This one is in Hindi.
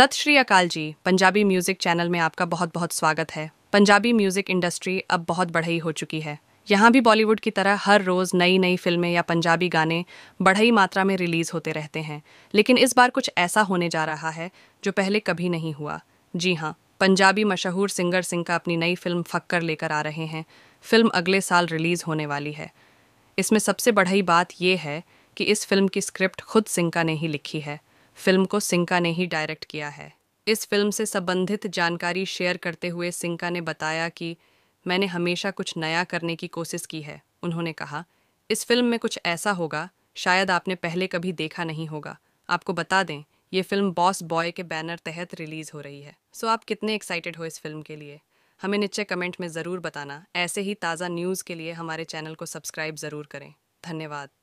सत श्री अकाल जी पंजाबी म्यूजिक चैनल में आपका बहुत बहुत स्वागत है पंजाबी म्यूजिक इंडस्ट्री अब बहुत बढ़ई हो चुकी है यहाँ भी बॉलीवुड की तरह हर रोज़ नई नई फिल्में या पंजाबी गाने बढ़ई मात्रा में रिलीज़ होते रहते हैं लेकिन इस बार कुछ ऐसा होने जा रहा है जो पहले कभी नहीं हुआ जी हाँ पंजाबी मशहूर सिंगर सिंह का अपनी नई फिल्म फक्कर लेकर आ रहे हैं फिल्म अगले साल रिलीज़ होने वाली है इसमें सबसे बढ़ई बात यह है कि इस फिल्म की स्क्रिप्ट खुद सिंह का ने ही लिखी है फिल्म को सिंका ने ही डायरेक्ट किया है इस फिल्म से संबंधित जानकारी शेयर करते हुए सिंका ने बताया कि मैंने हमेशा कुछ नया करने की कोशिश की है उन्होंने कहा इस फिल्म में कुछ ऐसा होगा शायद आपने पहले कभी देखा नहीं होगा आपको बता दें ये फिल्म बॉस बॉय के बैनर तहत रिलीज़ हो रही है सो आप कितने एक्साइटेड हो इस फिल्म के लिए हमें नीचे कमेंट में ज़रूर बताना ऐसे ही ताज़ा न्यूज़ के लिए हमारे चैनल को सब्सक्राइब ज़रूर करें धन्यवाद